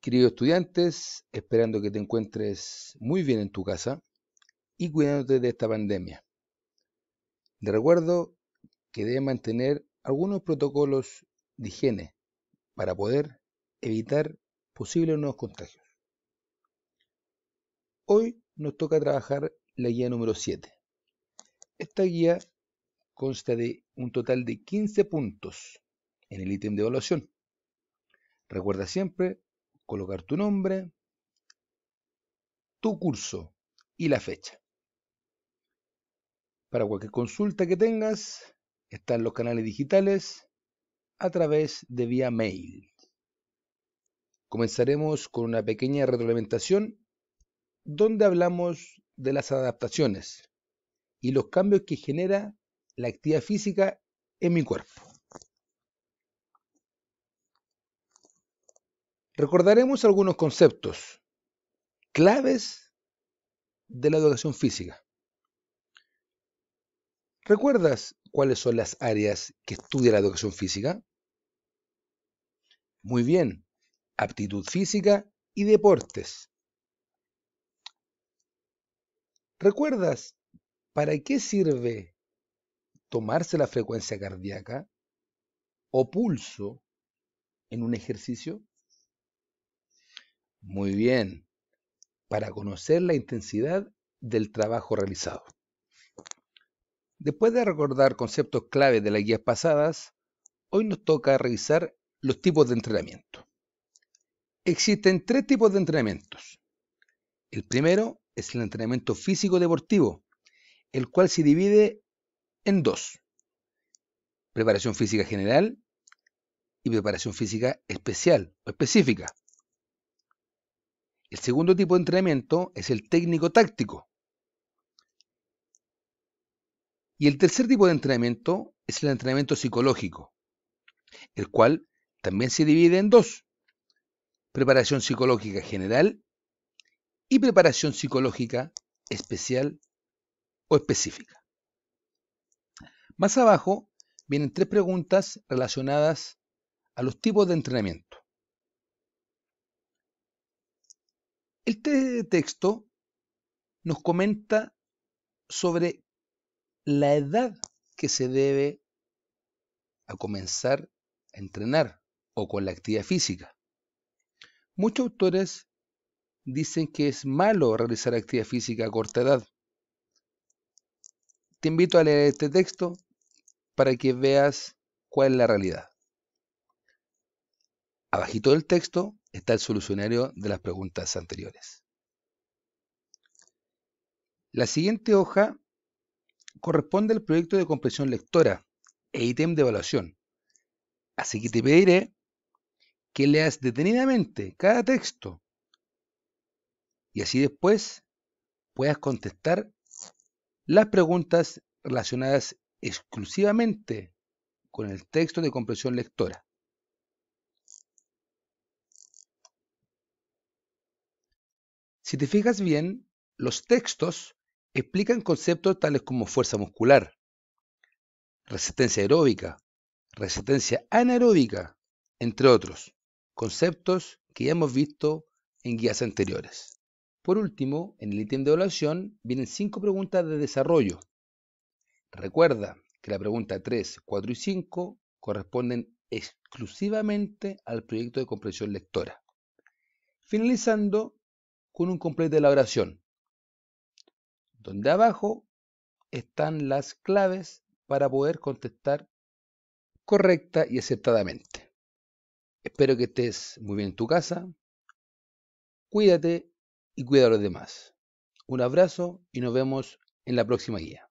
Queridos estudiantes, esperando que te encuentres muy bien en tu casa y cuidándote de esta pandemia. Te recuerdo que debes mantener algunos protocolos de higiene para poder evitar posibles nuevos contagios. Hoy nos toca trabajar la guía número 7. Esta guía consta de un total de 15 puntos en el ítem de evaluación. Recuerda siempre colocar tu nombre, tu curso y la fecha. Para cualquier consulta que tengas, están los canales digitales a través de vía mail. Comenzaremos con una pequeña retroalimentación donde hablamos de las adaptaciones y los cambios que genera la actividad física en mi cuerpo. Recordaremos algunos conceptos claves de la educación física. ¿Recuerdas cuáles son las áreas que estudia la educación física? Muy bien, aptitud física y deportes. ¿Recuerdas para qué sirve tomarse la frecuencia cardíaca o pulso en un ejercicio? Muy bien. Para conocer la intensidad del trabajo realizado. Después de recordar conceptos clave de las guías pasadas, hoy nos toca revisar los tipos de entrenamiento. Existen tres tipos de entrenamientos. El primero es el entrenamiento físico deportivo, el cual se divide en dos. Preparación física general y preparación física especial o específica. El segundo tipo de entrenamiento es el técnico táctico. Y el tercer tipo de entrenamiento es el entrenamiento psicológico, el cual también se divide en dos, preparación psicológica general y preparación psicológica especial o específica. Más abajo vienen tres preguntas relacionadas a los tipos de entrenamiento. Este texto nos comenta sobre la edad que se debe a comenzar a entrenar o con la actividad física. Muchos autores dicen que es malo realizar actividad física a corta edad. Te invito a leer este texto para que veas cuál es la realidad. Abajito del texto está el solucionario de las preguntas anteriores. La siguiente hoja corresponde al proyecto de comprensión lectora e ítem de evaluación. Así que te pediré que leas detenidamente cada texto y así después puedas contestar las preguntas relacionadas exclusivamente con el texto de comprensión lectora. Si te fijas bien, los textos explican conceptos tales como fuerza muscular, resistencia aeróbica, resistencia anaeróbica, entre otros, conceptos que ya hemos visto en guías anteriores. Por último, en el ítem de evaluación vienen cinco preguntas de desarrollo. Recuerda que la pregunta 3, 4 y 5 corresponden exclusivamente al proyecto de comprensión lectora. Finalizando, con un completo de la oración, donde abajo están las claves para poder contestar correcta y acertadamente. Espero que estés muy bien en tu casa. Cuídate y cuida a los demás. Un abrazo y nos vemos en la próxima guía.